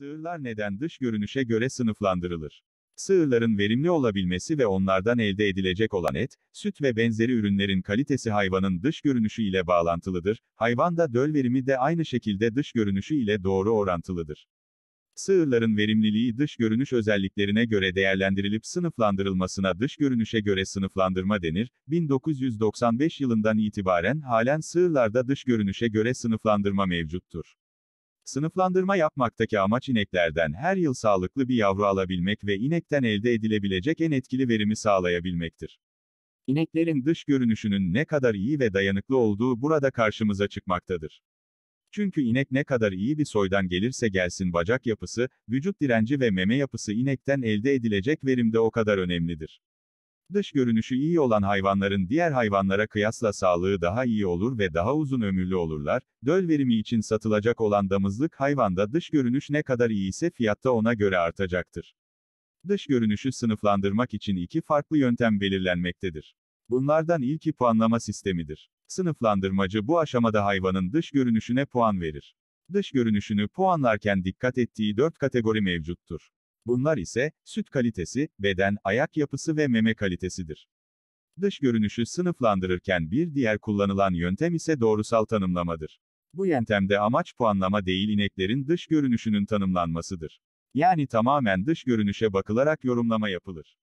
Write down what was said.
Sığırlar neden dış görünüşe göre sınıflandırılır? Sığırların verimli olabilmesi ve onlardan elde edilecek olan et, süt ve benzeri ürünlerin kalitesi hayvanın dış görünüşü ile bağlantılıdır, hayvanda döl verimi de aynı şekilde dış görünüşü ile doğru orantılıdır. Sığırların verimliliği dış görünüş özelliklerine göre değerlendirilip sınıflandırılmasına dış görünüşe göre sınıflandırma denir. 1995 yılından itibaren halen sığırlarda dış görünüşe göre sınıflandırma mevcuttur. Sınıflandırma yapmaktaki amaç ineklerden her yıl sağlıklı bir yavru alabilmek ve inekten elde edilebilecek en etkili verimi sağlayabilmektir. İneklerin dış görünüşünün ne kadar iyi ve dayanıklı olduğu burada karşımıza çıkmaktadır. Çünkü inek ne kadar iyi bir soydan gelirse gelsin bacak yapısı, vücut direnci ve meme yapısı inekten elde edilecek verimde o kadar önemlidir. Dış görünüşü iyi olan hayvanların diğer hayvanlara kıyasla sağlığı daha iyi olur ve daha uzun ömürlü olurlar. Döl verimi için satılacak olan damızlık hayvanda dış görünüş ne kadar iyiyse fiyatta ona göre artacaktır. Dış görünüşü sınıflandırmak için iki farklı yöntem belirlenmektedir. Bunlardan ilki puanlama sistemidir. Sınıflandırmacı bu aşamada hayvanın dış görünüşüne puan verir. Dış görünüşünü puanlarken dikkat ettiği dört kategori mevcuttur. Bunlar ise, süt kalitesi, beden, ayak yapısı ve meme kalitesidir. Dış görünüşü sınıflandırırken bir diğer kullanılan yöntem ise doğrusal tanımlamadır. Bu yöntemde amaç puanlama değil ineklerin dış görünüşünün tanımlanmasıdır. Yani tamamen dış görünüşe bakılarak yorumlama yapılır.